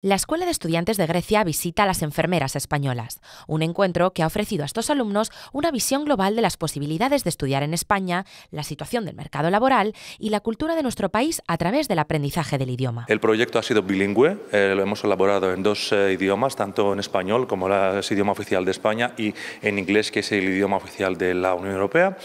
La Escuela de Estudiantes de Grecia visita a las enfermeras españolas, un encuentro que ha ofrecido a estos alumnos una visión global de las posibilidades de estudiar en España, la situación del mercado laboral y la cultura de nuestro país a través del aprendizaje del idioma. El proyecto ha sido bilingüe, eh, lo hemos elaborado en dos eh, idiomas, tanto en español como el idioma oficial de España y en inglés, que es el idioma oficial de la Unión Europea.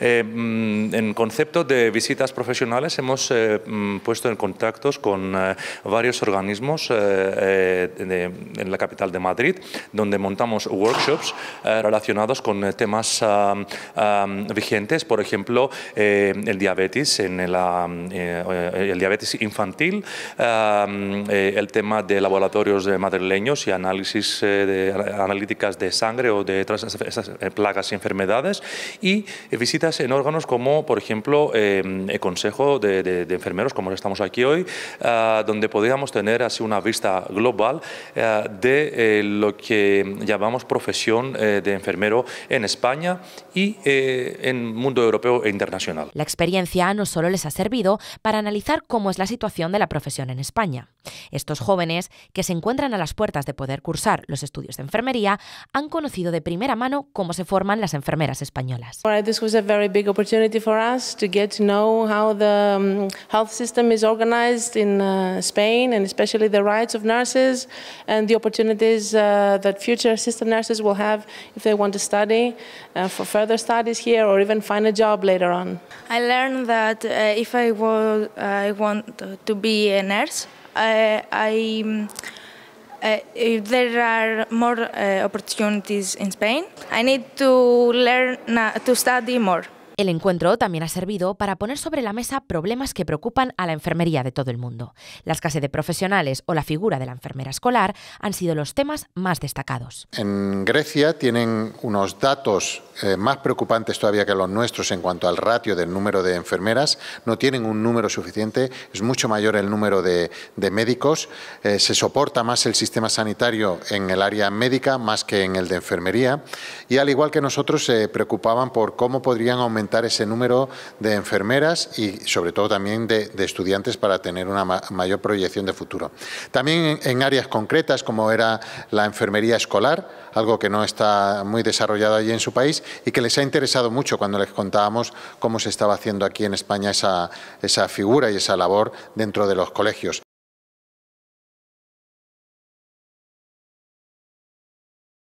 Eh, mm, en concepto de visitas profesionales hemos mm, puesto en contactos con varios organismos eh, en la capital de Madrid, donde montamos workshops eh, relacionados con eh, temas ah, ah, vigentes, por ejemplo, el diabetes, en el ah, diabetes infantil, el tema de laboratorios madrileños y análisis de, analíticas de sangre o de otras plagas y enfermedades, y visitas en órganos como, por ejemplo, el Consejo de, Enfermeros, como estamos aquí hoy, donde podíamos tener así una vista global eh, de eh, lo que llamamos profesión eh, de enfermero en España y en mundo europeo e internacional. La experiencia no solo les ha servido para analizar cómo es la situación de la profesión en España, estos jóvenes, que se encuentran a las puertas de poder cursar los estudios de enfermería, han conocido de primera mano cómo se forman las enfermeras españolas. This was a very big opportunity for us to get to know how the um, health system is organized in uh, Spain and especially the rights of nurses and the opportunities uh, that future assistant nurses will have if they want to study uh, for further studies here or even find a job later on. I learned that if I want to be a nurse, I, I um, uh, there are more uh, opportunities in Spain. I need to learn, uh, to study more. El encuentro también ha servido para poner sobre la mesa problemas que preocupan a la enfermería de todo el mundo. La escasez de profesionales o la figura de la enfermera escolar han sido los temas más destacados. En Grecia tienen unos datos eh, más preocupantes todavía que los nuestros en cuanto al ratio del número de enfermeras. No tienen un número suficiente, es mucho mayor el número de, médicos. Eh, se soporta más el sistema sanitario en el área médica más que en el de enfermería. Y al igual que nosotros, se preocupaban por cómo podrían aumentar ese número de enfermeras y sobre todo también de, estudiantes para tener una mayor proyección de futuro. También en, áreas concretas como era la enfermería escolar, algo que no está muy desarrollado allí en su país y que les ha interesado mucho cuando les contábamos cómo se estaba haciendo aquí en España esa figura y esa labor dentro de los colegios.